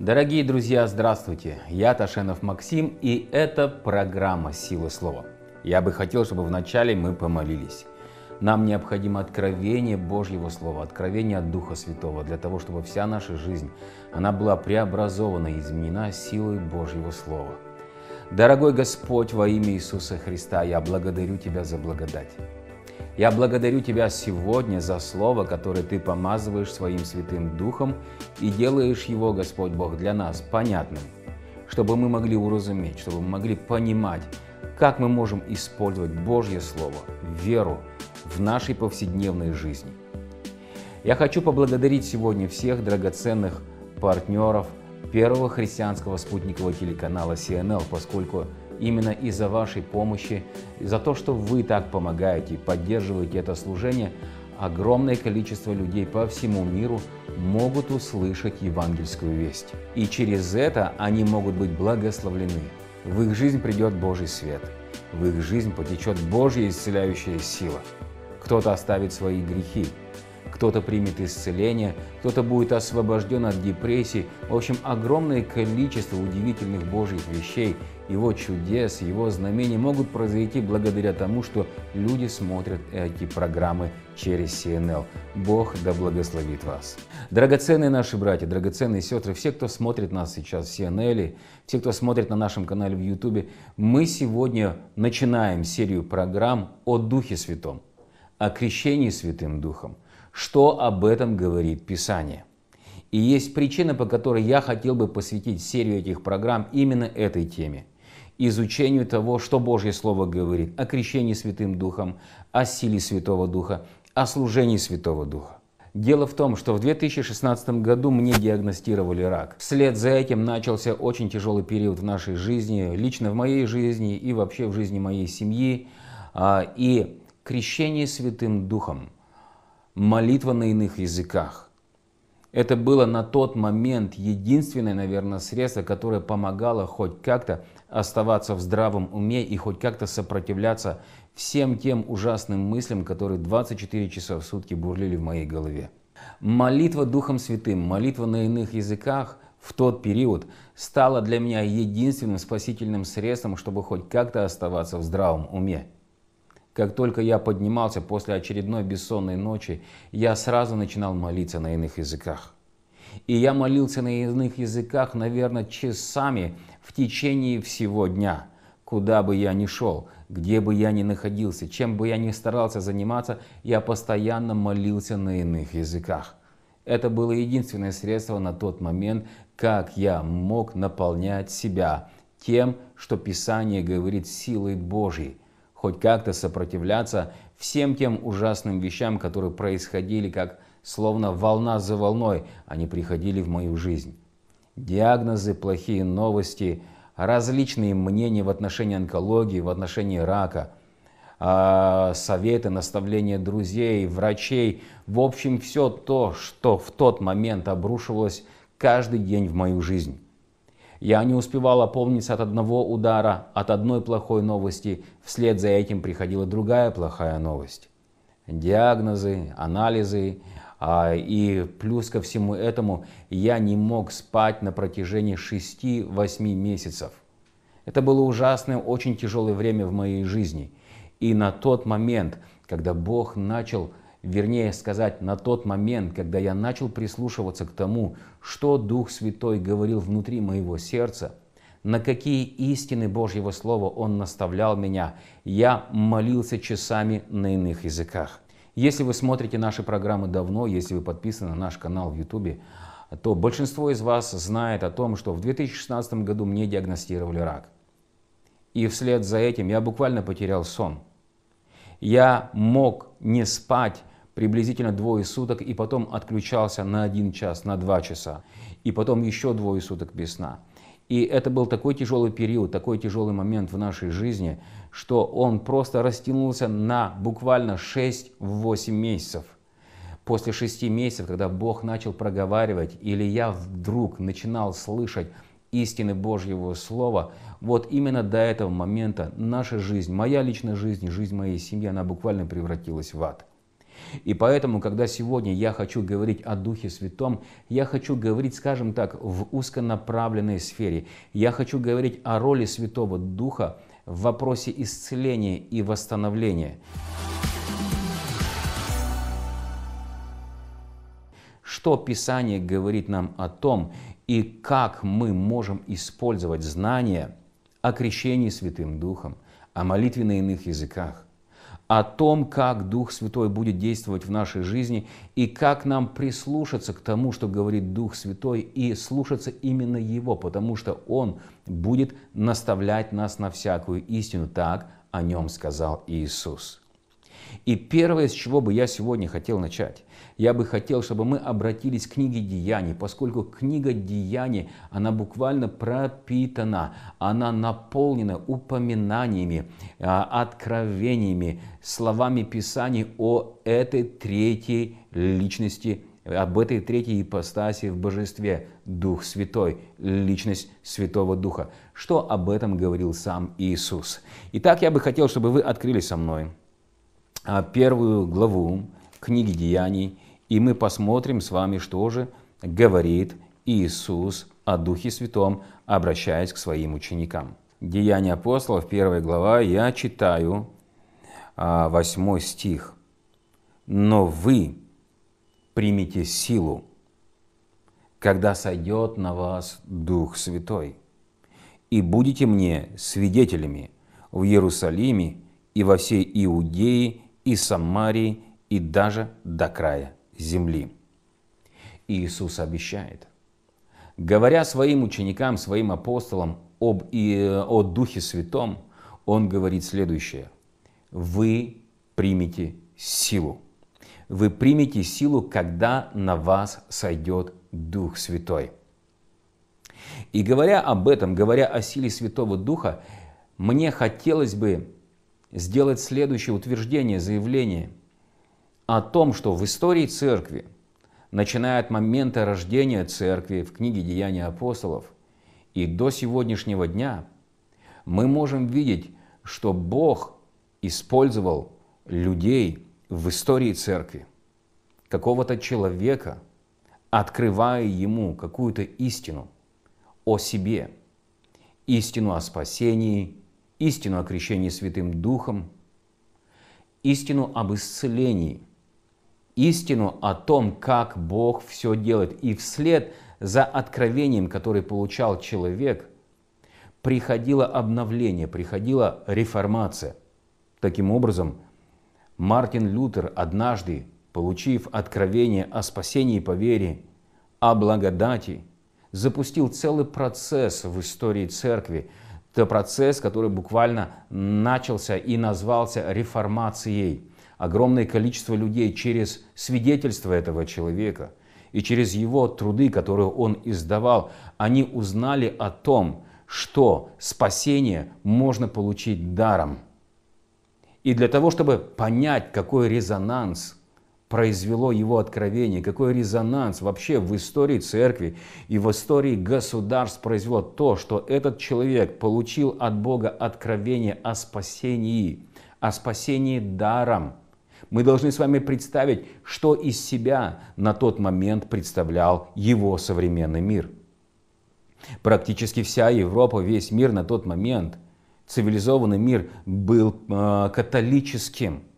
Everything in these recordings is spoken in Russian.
Дорогие друзья, здравствуйте! Я Ташенов Максим, и это программа «Силы слова». Я бы хотел, чтобы вначале мы помолились. Нам необходимо откровение Божьего Слова, откровение от Духа Святого, для того, чтобы вся наша жизнь, она была преобразована и изменена силой Божьего Слова. Дорогой Господь, во имя Иисуса Христа, я благодарю Тебя за благодать. Я благодарю Тебя сегодня за Слово, которое Ты помазываешь Своим Святым Духом и делаешь его, Господь Бог, для нас понятным, чтобы мы могли уразуметь, чтобы мы могли понимать, как мы можем использовать Божье Слово, веру в нашей повседневной жизни. Я хочу поблагодарить сегодня всех драгоценных партнеров первого христианского спутникового телеканала CNL, поскольку именно из-за вашей помощи, за то, что вы так помогаете и поддерживаете это служение, огромное количество людей по всему миру могут услышать евангельскую весть. И через это они могут быть благословлены. В их жизнь придет Божий свет. В их жизнь потечет Божья исцеляющая сила. Кто-то оставит свои грехи, кто-то примет исцеление, кто-то будет освобожден от депрессии. В общем, огромное количество удивительных Божьих вещей его чудес, его знамений могут произойти благодаря тому, что люди смотрят эти программы через CNL. Бог да благословит вас. Драгоценные наши братья, драгоценные сестры, все, кто смотрит нас сейчас в CNL, все, кто смотрит на нашем канале в YouTube, мы сегодня начинаем серию программ о Духе Святом, о крещении Святым Духом. Что об этом говорит Писание? И есть причина, по которой я хотел бы посвятить серию этих программ именно этой теме – изучению того, что Божье Слово говорит о крещении Святым Духом, о силе Святого Духа, о служении Святого Духа. Дело в том, что в 2016 году мне диагностировали рак. Вслед за этим начался очень тяжелый период в нашей жизни, лично в моей жизни и вообще в жизни моей семьи. А, и крещение Святым Духом, молитва на иных языках, это было на тот момент единственное, наверное, средство, которое помогало хоть как-то оставаться в здравом уме и хоть как-то сопротивляться всем тем ужасным мыслям, которые 24 часа в сутки бурлили в моей голове. Молитва Духом Святым, молитва на иных языках в тот период стала для меня единственным спасительным средством, чтобы хоть как-то оставаться в здравом уме. Как только я поднимался после очередной бессонной ночи, я сразу начинал молиться на иных языках. И я молился на иных языках, наверное, часами в течение всего дня, куда бы я ни шел, где бы я ни находился, чем бы я ни старался заниматься, я постоянно молился на иных языках. Это было единственное средство на тот момент, как я мог наполнять себя тем, что Писание говорит силой Божьей – хоть как-то сопротивляться всем тем ужасным вещам, которые происходили как словно волна за волной, они приходили в мою жизнь. Диагнозы, плохие новости, различные мнения в отношении онкологии, в отношении рака, а, советы, наставления друзей, врачей, в общем, все то, что в тот момент обрушивалось каждый день в мою жизнь. Я не успевала помнить от одного удара, от одной плохой новости. Вслед за этим приходила другая плохая новость. Диагнозы, анализы. А, и плюс ко всему этому я не мог спать на протяжении 6-8 месяцев. Это было ужасное, очень тяжелое время в моей жизни. И на тот момент, когда Бог начал вернее сказать, на тот момент, когда я начал прислушиваться к тому, что Дух Святой говорил внутри моего сердца, на какие истины Божьего Слова Он наставлял меня, я молился часами на иных языках. Если вы смотрите наши программы давно, если вы подписаны на наш канал в Ютубе, то большинство из вас знает о том, что в 2016 году мне диагностировали рак. И вслед за этим я буквально потерял сон. Я мог не спать приблизительно двое суток, и потом отключался на один час, на два часа, и потом еще двое суток без сна. И это был такой тяжелый период, такой тяжелый момент в нашей жизни, что он просто растянулся на буквально 6-8 месяцев. После 6 месяцев, когда Бог начал проговаривать, или я вдруг начинал слышать истины Божьего Слова, вот именно до этого момента наша жизнь, моя личная жизнь, жизнь моей семьи, она буквально превратилась в ад. И поэтому, когда сегодня я хочу говорить о Духе Святом, я хочу говорить, скажем так, в узконаправленной сфере. Я хочу говорить о роли Святого Духа в вопросе исцеления и восстановления. Что Писание говорит нам о том, и как мы можем использовать знания о крещении Святым Духом, о молитве на иных языках, о том, как Дух Святой будет действовать в нашей жизни и как нам прислушаться к тому, что говорит Дух Святой, и слушаться именно Его, потому что Он будет наставлять нас на всякую истину. Так о Нем сказал Иисус. И первое, с чего бы я сегодня хотел начать, я бы хотел, чтобы мы обратились к книге Деяний, поскольку книга Деяний, она буквально пропитана, она наполнена упоминаниями, а, откровениями, словами Писаний о этой третьей личности об этой третьей ипостаси в божестве, Дух Святой, личность Святого Духа. Что об этом говорил сам Иисус? Итак, я бы хотел, чтобы вы открыли со мной а, первую главу книги Деяний, и мы посмотрим с вами, что же говорит Иисус о Духе Святом, обращаясь к своим ученикам. Деяния апостолов, 1 глава, я читаю а, восьмой стих. «Но вы примите силу, когда сойдет на вас Дух Святой, и будете мне свидетелями в Иерусалиме и во всей Иудее и Самарии, и даже до края земли. Иисус обещает. Говоря своим ученикам, своим апостолам об, и, о Духе Святом, Он говорит следующее. Вы примете силу. Вы примете силу, когда на вас сойдет Дух Святой. И говоря об этом, говоря о силе Святого Духа, мне хотелось бы сделать следующее утверждение, заявление о том, что в истории церкви, начиная от момента рождения церкви в книге «Деяния апостолов» и до сегодняшнего дня, мы можем видеть, что Бог использовал людей в истории церкви, какого-то человека, открывая ему какую-то истину о себе, истину о спасении – истину о крещении Святым Духом, истину об исцелении, истину о том, как Бог все делает. И вслед за откровением, которое получал человек, приходило обновление, приходила реформация. Таким образом, Мартин Лютер однажды, получив откровение о спасении по вере, о благодати, запустил целый процесс в истории церкви, это процесс, который буквально начался и назвался реформацией. Огромное количество людей через свидетельство этого человека и через его труды, которые он издавал, они узнали о том, что спасение можно получить даром. И для того, чтобы понять, какой резонанс – произвело его откровение, какой резонанс вообще в истории церкви и в истории государств произвело то, что этот человек получил от Бога откровение о спасении, о спасении даром. Мы должны с вами представить, что из себя на тот момент представлял его современный мир. Практически вся Европа, весь мир на тот момент, цивилизованный мир был э, католическим –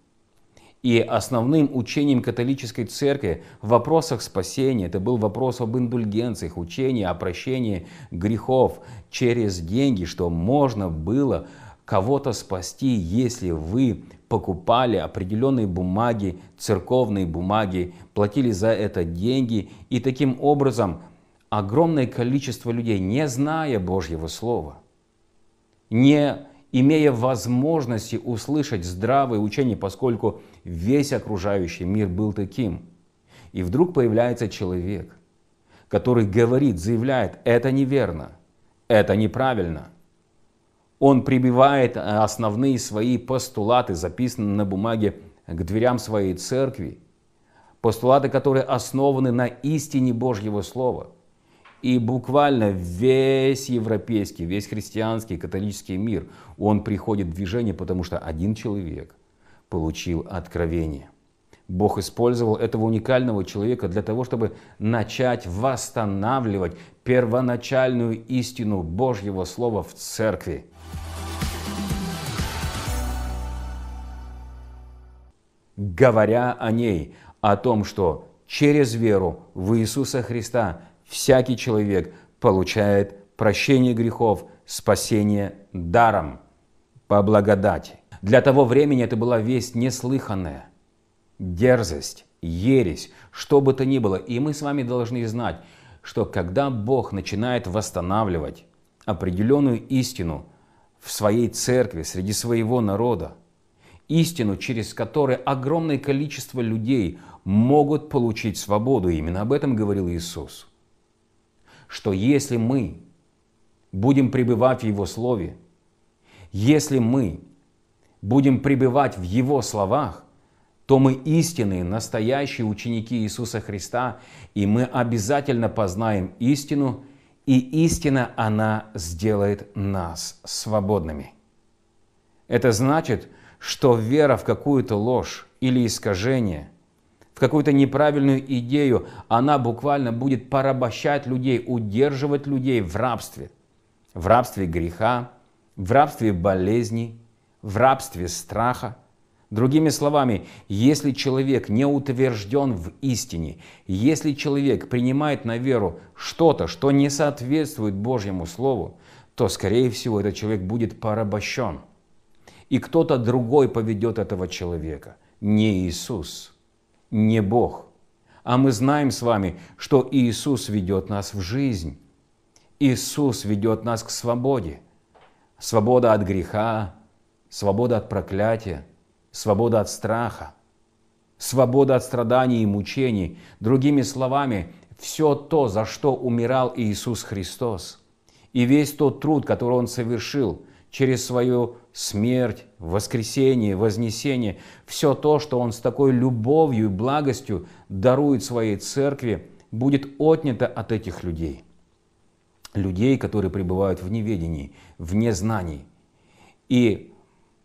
и основным учением католической церкви в вопросах спасения, это был вопрос об индульгенциях, учении о прощении грехов через деньги, что можно было кого-то спасти, если вы покупали определенные бумаги, церковные бумаги, платили за это деньги, и таким образом огромное количество людей, не зная Божьего Слова, не имея возможности услышать здравые учения, поскольку весь окружающий мир был таким. И вдруг появляется человек, который говорит, заявляет, это неверно, это неправильно. Он прибивает основные свои постулаты, записанные на бумаге, к дверям своей церкви, постулаты, которые основаны на истине Божьего Слова – и буквально весь европейский, весь христианский, католический мир, он приходит в движение, потому что один человек получил откровение. Бог использовал этого уникального человека для того, чтобы начать восстанавливать первоначальную истину Божьего Слова в церкви. Говоря о ней, о том, что через веру в Иисуса Христа всякий человек получает прощение грехов, спасение даром, по благодати. Для того времени это была весть неслыханная, дерзость, ересь, что бы то ни было. И мы с вами должны знать, что когда Бог начинает восстанавливать определенную истину в своей церкви, среди своего народа, истину, через которую огромное количество людей могут получить свободу, именно об этом говорил Иисус – что если мы будем пребывать в Его Слове, если мы будем пребывать в Его словах, то мы истинные, настоящие ученики Иисуса Христа, и мы обязательно познаем истину, и истина, она сделает нас свободными. Это значит, что вера в какую-то ложь или искажение – в какую-то неправильную идею, она буквально будет порабощать людей, удерживать людей в рабстве. В рабстве греха, в рабстве болезней, в рабстве страха. Другими словами, если человек не утвержден в истине, если человек принимает на веру что-то, что не соответствует Божьему Слову, то, скорее всего, этот человек будет порабощен. И кто-то другой поведет этого человека, не Иисус не Бог. А мы знаем с вами, что Иисус ведет нас в жизнь. Иисус ведет нас к свободе. Свобода от греха, свобода от проклятия, свобода от страха, свобода от страданий и мучений. Другими словами, все то, за что умирал Иисус Христос, и весь тот труд, который Он совершил через свою смерть, воскресение, вознесение, все то, что Он с такой любовью и благостью дарует своей церкви, будет отнято от этих людей. Людей, которые пребывают в неведении, в незнании. И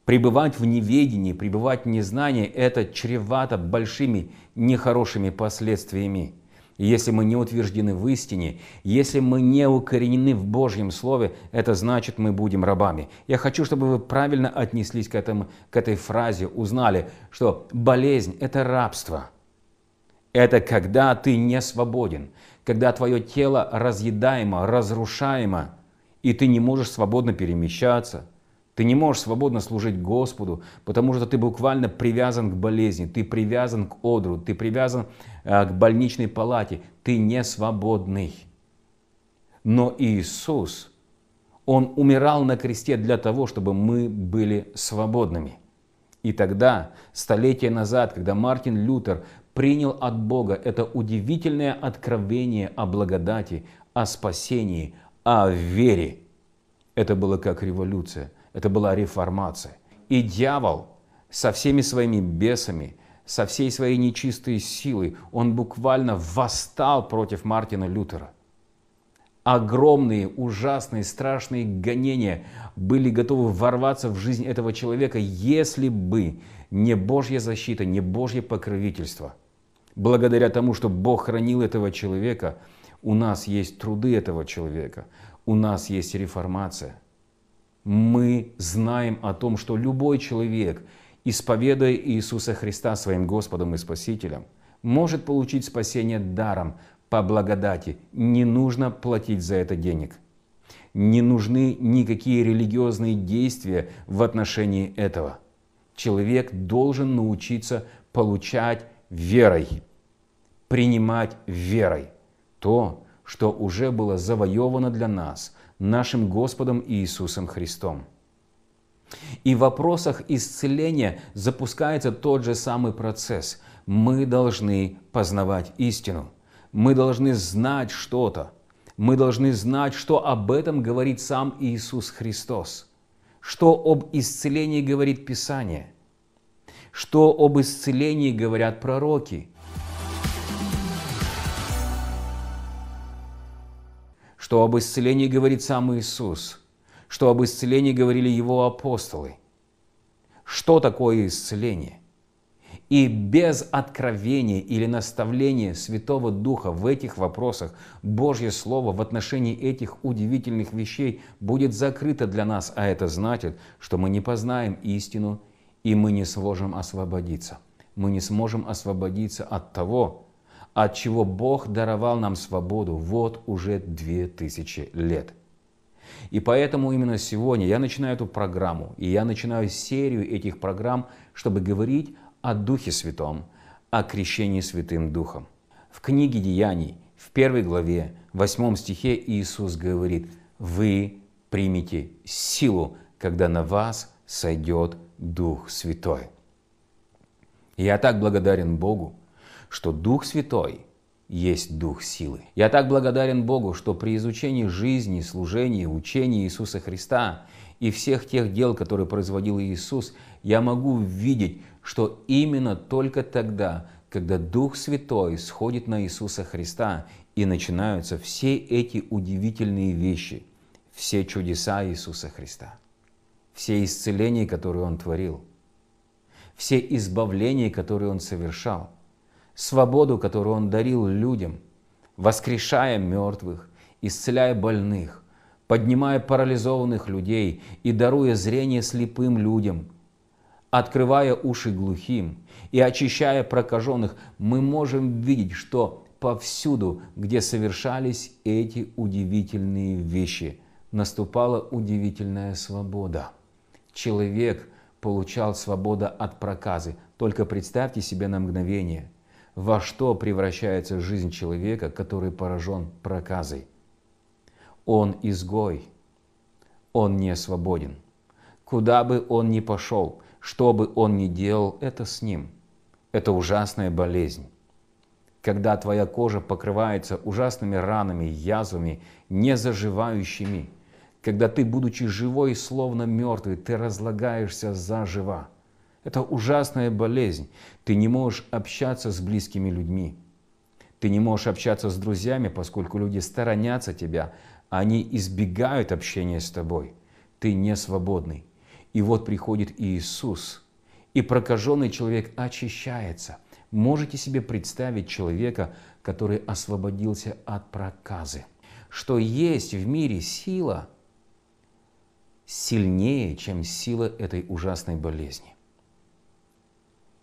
пребывать в неведении, пребывать в незнании, это чревато большими нехорошими последствиями – если мы не утверждены в истине, если мы не укоренены в Божьем Слове, это значит, мы будем рабами. Я хочу, чтобы вы правильно отнеслись к, этому, к этой фразе, узнали, что болезнь – это рабство. Это когда ты не свободен, когда твое тело разъедаемо, разрушаемо, и ты не можешь свободно перемещаться – ты не можешь свободно служить Господу, потому что ты буквально привязан к болезни, ты привязан к одру, ты привязан Э, к больничной палате, ты не свободный. Но Иисус, Он умирал на кресте для того, чтобы мы были свободными. И тогда, столетия назад, когда Мартин Лютер принял от Бога это удивительное откровение о благодати, о спасении, о вере, это было как революция, это была реформация. И дьявол со всеми своими бесами – со всей своей нечистой силой. Он буквально восстал против Мартина Лютера. Огромные, ужасные, страшные гонения были готовы ворваться в жизнь этого человека, если бы не Божья защита, не Божье покровительство. Благодаря тому, что Бог хранил этого человека, у нас есть труды этого человека, у нас есть реформация. Мы знаем о том, что любой человек – исповедуя Иисуса Христа своим Господом и Спасителем, может получить спасение даром, по благодати. Не нужно платить за это денег. Не нужны никакие религиозные действия в отношении этого. Человек должен научиться получать верой, принимать верой то, что уже было завоевано для нас нашим Господом Иисусом Христом. И в вопросах исцеления запускается тот же самый процесс. Мы должны познавать истину. Мы должны знать что-то. Мы должны знать, что об этом говорит сам Иисус Христос. Что об исцелении говорит Писание. Что об исцелении говорят пророки. Что об исцелении говорит сам Иисус – что об исцелении говорили его апостолы. Что такое исцеление? И без откровения или наставления Святого Духа в этих вопросах Божье Слово в отношении этих удивительных вещей будет закрыто для нас, а это значит, что мы не познаем истину и мы не сможем освободиться. Мы не сможем освободиться от того, от чего Бог даровал нам свободу вот уже две тысячи лет – и поэтому именно сегодня я начинаю эту программу, и я начинаю серию этих программ, чтобы говорить о Духе Святом, о крещении Святым Духом. В книге Деяний, в первой главе, в восьмом стихе Иисус говорит, «Вы примите силу, когда на вас сойдет Дух Святой». Я так благодарен Богу, что Дух Святой – есть дух силы. Я так благодарен Богу, что при изучении жизни, служения, учения Иисуса Христа и всех тех дел, которые производил Иисус, я могу видеть, что именно только тогда, когда Дух Святой сходит на Иисуса Христа и начинаются все эти удивительные вещи, все чудеса Иисуса Христа, все исцеления, которые Он творил, все избавления, которые Он совершал – свободу, которую Он дарил людям, воскрешая мертвых, исцеляя больных, поднимая парализованных людей и даруя зрение слепым людям, открывая уши глухим и очищая прокаженных, мы можем видеть, что повсюду, где совершались эти удивительные вещи, наступала удивительная свобода. Человек получал свободу от проказы. Только представьте себе на мгновение – во что превращается жизнь человека, который поражен проказой. Он изгой, он не свободен. Куда бы он ни пошел, что бы он ни делал, это с ним. Это ужасная болезнь. Когда твоя кожа покрывается ужасными ранами, язвами, не заживающими, когда ты, будучи живой, словно мертвый, ты разлагаешься заживо – это ужасная болезнь. Ты не можешь общаться с близкими людьми. Ты не можешь общаться с друзьями, поскольку люди сторонятся тебя. Они избегают общения с тобой. Ты не свободный. И вот приходит Иисус. И прокаженный человек очищается. Можете себе представить человека, который освободился от проказы. Что есть в мире сила сильнее, чем сила этой ужасной болезни.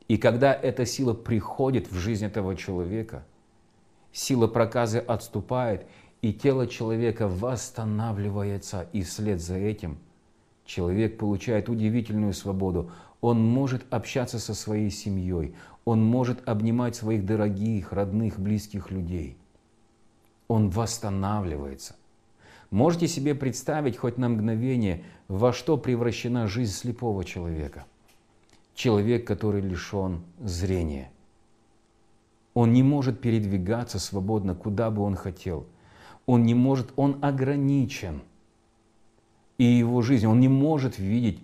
И когда эта сила приходит в жизнь этого человека, сила проказы отступает, и тело человека восстанавливается, и вслед за этим человек получает удивительную свободу. Он может общаться со своей семьей, он может обнимать своих дорогих, родных, близких людей. Он восстанавливается. Можете себе представить хоть на мгновение, во что превращена жизнь слепого человека – человек, который лишен зрения. Он не может передвигаться свободно, куда бы он хотел. Он не может, он ограничен. И его жизнь, он не может видеть,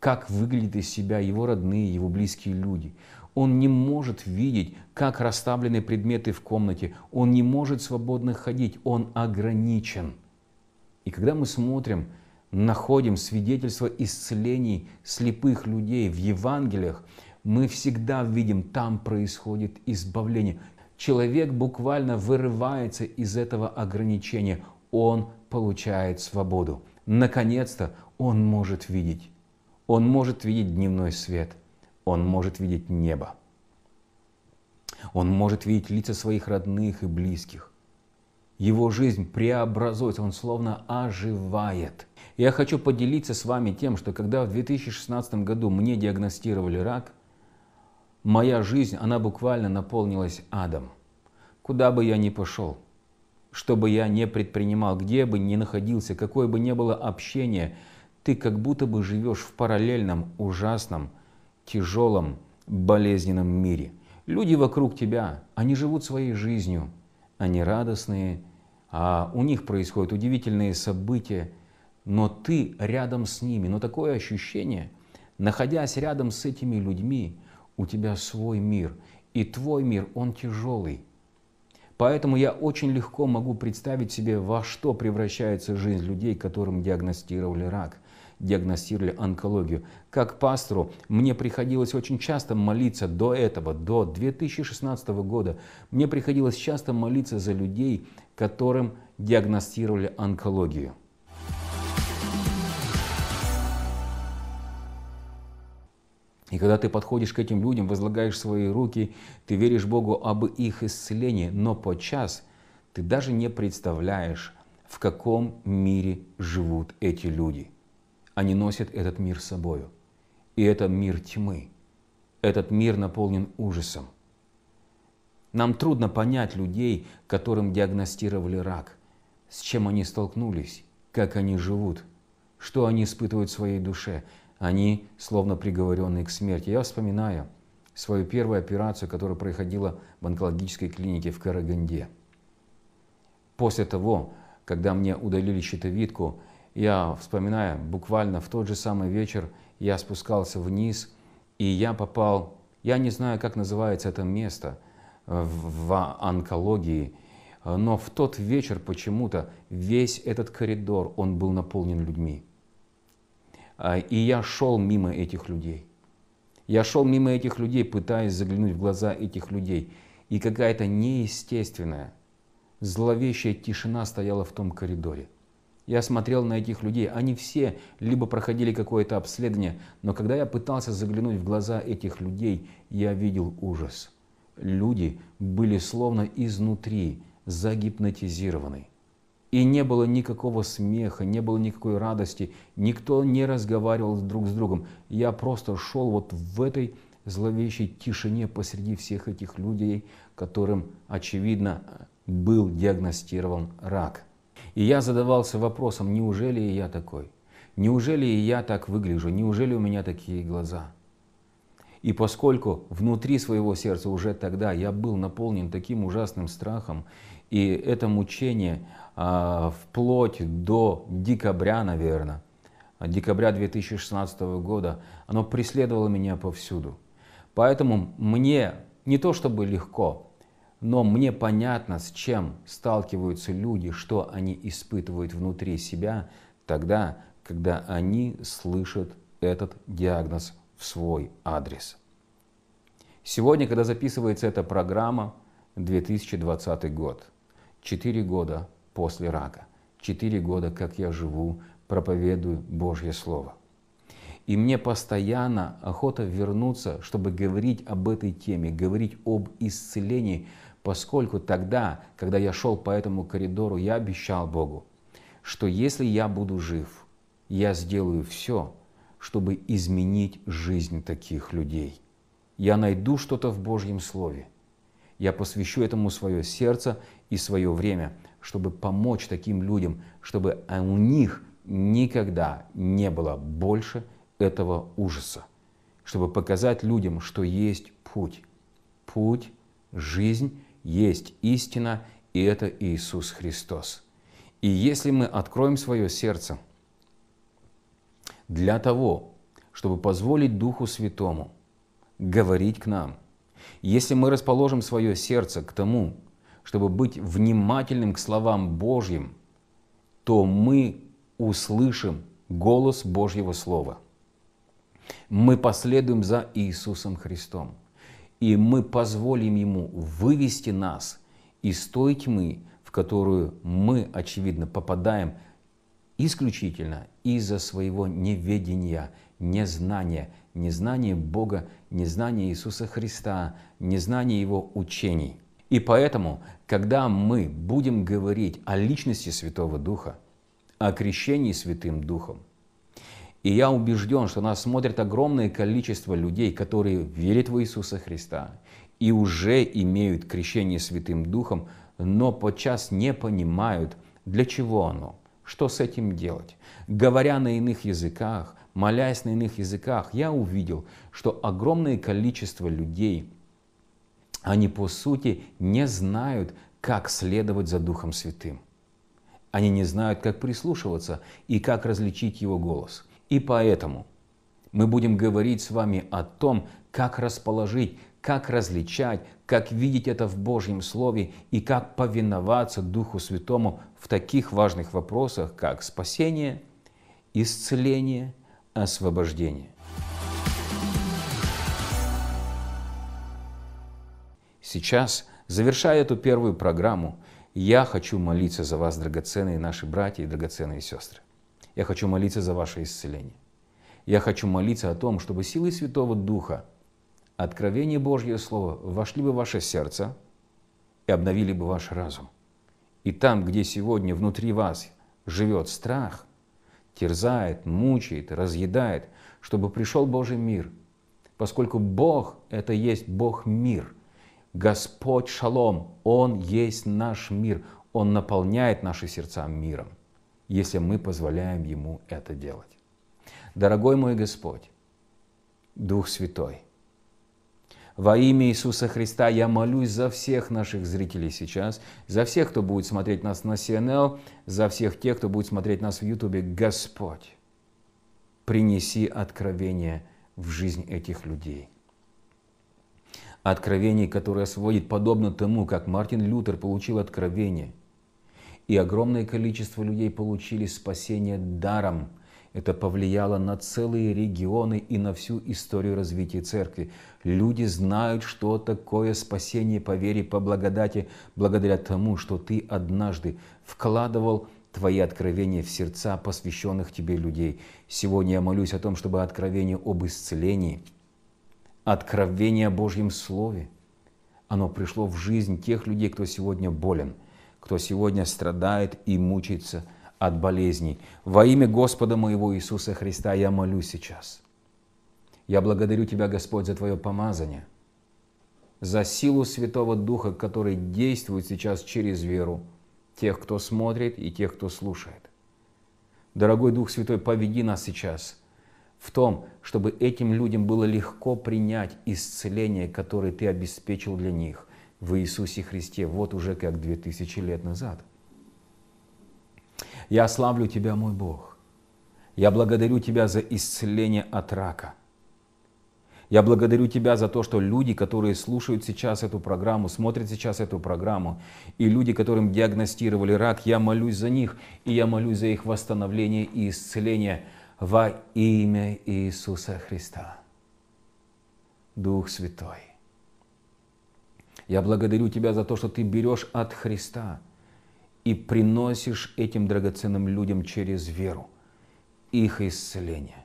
как выглядят из себя его родные, его близкие люди. Он не может видеть, как расставлены предметы в комнате. Он не может свободно ходить. Он ограничен. И когда мы смотрим находим свидетельство исцелений слепых людей в Евангелиях, мы всегда видим, там происходит избавление. Человек буквально вырывается из этого ограничения, он получает свободу. Наконец-то он может видеть. Он может видеть дневной свет, он может видеть небо. Он может видеть лица своих родных и близких его жизнь преобразуется, он словно оживает. Я хочу поделиться с вами тем, что когда в 2016 году мне диагностировали рак, моя жизнь, она буквально наполнилась адом. Куда бы я ни пошел, что бы я ни предпринимал, где бы ни находился, какое бы ни было общение, ты как будто бы живешь в параллельном, ужасном, тяжелом, болезненном мире. Люди вокруг тебя, они живут своей жизнью, они радостные, а у них происходят удивительные события, но ты рядом с ними. Но такое ощущение, находясь рядом с этими людьми, у тебя свой мир. И твой мир, он тяжелый. Поэтому я очень легко могу представить себе, во что превращается жизнь людей, которым диагностировали рак диагностировали онкологию. Как пастору мне приходилось очень часто молиться до этого, до 2016 года. Мне приходилось часто молиться за людей, которым диагностировали онкологию. И когда ты подходишь к этим людям, возлагаешь свои руки, ты веришь Богу об их исцелении, но подчас ты даже не представляешь, в каком мире живут эти люди – они носят этот мир с собою. И это мир тьмы. Этот мир наполнен ужасом. Нам трудно понять людей, которым диагностировали рак, с чем они столкнулись, как они живут, что они испытывают в своей душе. Они словно приговоренные к смерти. Я вспоминаю свою первую операцию, которая проходила в онкологической клинике в Караганде. После того, когда мне удалили щитовидку, я вспоминаю, буквально в тот же самый вечер я спускался вниз, и я попал, я не знаю, как называется это место э, в, онкологии, э, но в тот вечер почему-то весь этот коридор, он был наполнен людьми. А, и я шел мимо этих людей. Я шел мимо этих людей, пытаясь заглянуть в глаза этих людей. И какая-то неестественная, зловещая тишина стояла в том коридоре – я смотрел на этих людей, они все либо проходили какое-то обследование, но когда я пытался заглянуть в глаза этих людей, я видел ужас. Люди были словно изнутри загипнотизированы. И не было никакого смеха, не было никакой радости, никто не разговаривал друг с другом. Я просто шел вот в этой зловещей тишине посреди всех этих людей, которым, очевидно, был диагностирован рак. И я задавался вопросом, неужели и я такой? Неужели и я так выгляжу? Неужели у меня такие глаза? И поскольку внутри своего сердца уже тогда я был наполнен таким ужасным страхом, и это мучение а, вплоть до декабря, наверное, декабря 2016 года, оно преследовало меня повсюду. Поэтому мне не то чтобы легко, но мне понятно, с чем сталкиваются люди, что они испытывают внутри себя тогда, когда они слышат этот диагноз в свой адрес. Сегодня, когда записывается эта программа, 2020 год. Четыре года после рака. Четыре года, как я живу, проповедую Божье Слово. И мне постоянно охота вернуться, чтобы говорить об этой теме, говорить об исцелении, поскольку тогда, когда я шел по этому коридору, я обещал Богу, что если я буду жив, я сделаю все, чтобы изменить жизнь таких людей. Я найду что-то в Божьем Слове. Я посвящу этому свое сердце и свое время, чтобы помочь таким людям, чтобы у них никогда не было больше этого ужаса, чтобы показать людям, что есть путь. Путь, жизнь есть истина, и это Иисус Христос. И если мы откроем свое сердце для того, чтобы позволить Духу Святому говорить к нам, если мы расположим свое сердце к тому, чтобы быть внимательным к словам Божьим, то мы услышим голос Божьего Слова. Мы последуем за Иисусом Христом и мы позволим Ему вывести нас из той тьмы, в которую мы, очевидно, попадаем исключительно из-за своего неведения, незнания, незнания Бога, незнания Иисуса Христа, незнания Его учений. И поэтому, когда мы будем говорить о личности Святого Духа, о крещении Святым Духом, и я убежден, что нас смотрит огромное количество людей, которые верят в Иисуса Христа и уже имеют крещение Святым Духом, но подчас не понимают, для чего оно, что с этим делать. Говоря на иных языках, молясь на иных языках, я увидел, что огромное количество людей, они по сути не знают, как следовать за Духом Святым. Они не знают, как прислушиваться и как различить его голос – и поэтому мы будем говорить с вами о том, как расположить, как различать, как видеть это в Божьем Слове и как повиноваться Духу Святому в таких важных вопросах, как спасение, исцеление, освобождение. Сейчас, завершая эту первую программу, я хочу молиться за вас, драгоценные наши братья и драгоценные сестры. Я хочу молиться за ваше исцеление. Я хочу молиться о том, чтобы силой Святого Духа, откровение Божье Слово вошли бы в ваше сердце и обновили бы ваш разум. И там, где сегодня внутри вас живет страх, терзает, мучает, разъедает, чтобы пришел Божий мир, поскольку Бог – это есть Бог мир. Господь Шалом, Он есть наш мир, Он наполняет наши сердца миром если мы позволяем Ему это делать. Дорогой мой Господь, Дух Святой, во имя Иисуса Христа я молюсь за всех наших зрителей сейчас, за всех, кто будет смотреть нас на CNL, за всех тех, кто будет смотреть нас в Ютубе. Господь, принеси откровение в жизнь этих людей. Откровение, которое сводит подобно тому, как Мартин Лютер получил откровение и огромное количество людей получили спасение даром. Это повлияло на целые регионы и на всю историю развития церкви. Люди знают, что такое спасение по вере, по благодати, благодаря тому, что ты однажды вкладывал твои откровения в сердца посвященных тебе людей. Сегодня я молюсь о том, чтобы откровение об исцелении, откровение о Божьем Слове, оно пришло в жизнь тех людей, кто сегодня болен – кто сегодня страдает и мучается от болезней. Во имя Господа моего Иисуса Христа я молюсь сейчас. Я благодарю Тебя, Господь, за Твое помазание, за силу Святого Духа, который действует сейчас через веру тех, кто смотрит и тех, кто слушает. Дорогой Дух Святой, поведи нас сейчас в том, чтобы этим людям было легко принять исцеление, которое Ты обеспечил для них в Иисусе Христе вот уже как две тысячи лет назад. Я славлю Тебя, мой Бог. Я благодарю Тебя за исцеление от рака. Я благодарю Тебя за то, что люди, которые слушают сейчас эту программу, смотрят сейчас эту программу, и люди, которым диагностировали рак, я молюсь за них, и я молюсь за их восстановление и исцеление во имя Иисуса Христа. Дух Святой, я благодарю Тебя за то, что Ты берешь от Христа и приносишь этим драгоценным людям через веру их исцеление.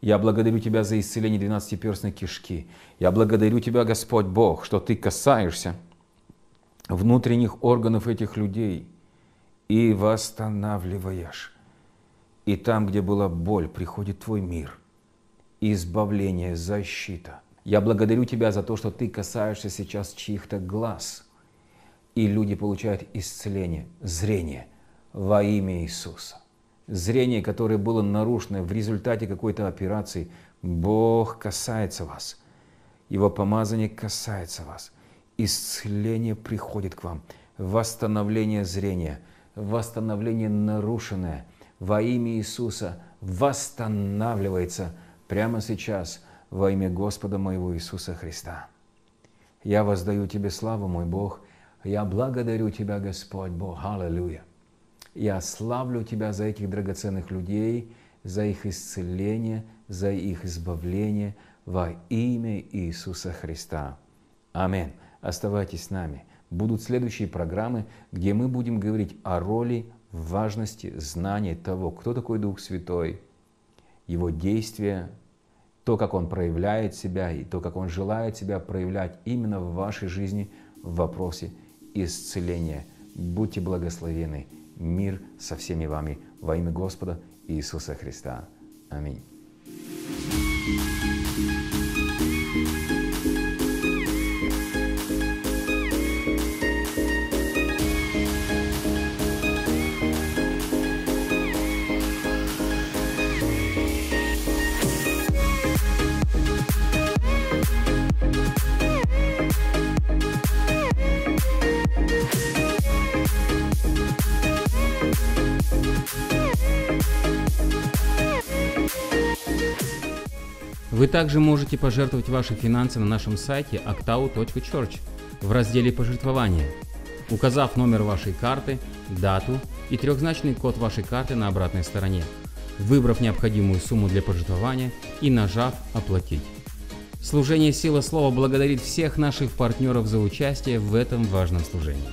Я благодарю Тебя за исцеление 12-перстной кишки. Я благодарю Тебя, Господь Бог, что Ты касаешься внутренних органов этих людей и восстанавливаешь. И там, где была боль, приходит Твой мир, избавление, защита – я благодарю Тебя за то, что Ты касаешься сейчас чьих-то глаз, и люди получают исцеление, зрение во имя Иисуса. Зрение, которое было нарушено в результате какой-то операции, Бог касается вас. Его помазание касается вас. Исцеление приходит к вам. Восстановление зрения, восстановление нарушенное во имя Иисуса восстанавливается прямо сейчас – во имя Господа моего Иисуса Христа. Я воздаю Тебе славу, мой Бог, я благодарю Тебя, Господь Бог, аллилуйя. Я славлю Тебя за этих драгоценных людей, за их исцеление, за их избавление во имя Иисуса Христа. Аминь. Оставайтесь с нами. Будут следующие программы, где мы будем говорить о роли, важности, знании того, кто такой Дух Святой, его действия, то, как он проявляет себя и то, как он желает себя проявлять именно в вашей жизни в вопросе исцеления. Будьте благословены. Мир со всеми вами во имя Господа Иисуса Христа. Аминь. Вы также можете пожертвовать ваши финансы на нашем сайте octau.church в разделе «Пожертвования», указав номер вашей карты, дату и трехзначный код вашей карты на обратной стороне, выбрав необходимую сумму для пожертвования и нажав «Оплатить». Служение «Сила Слова» благодарит всех наших партнеров за участие в этом важном служении.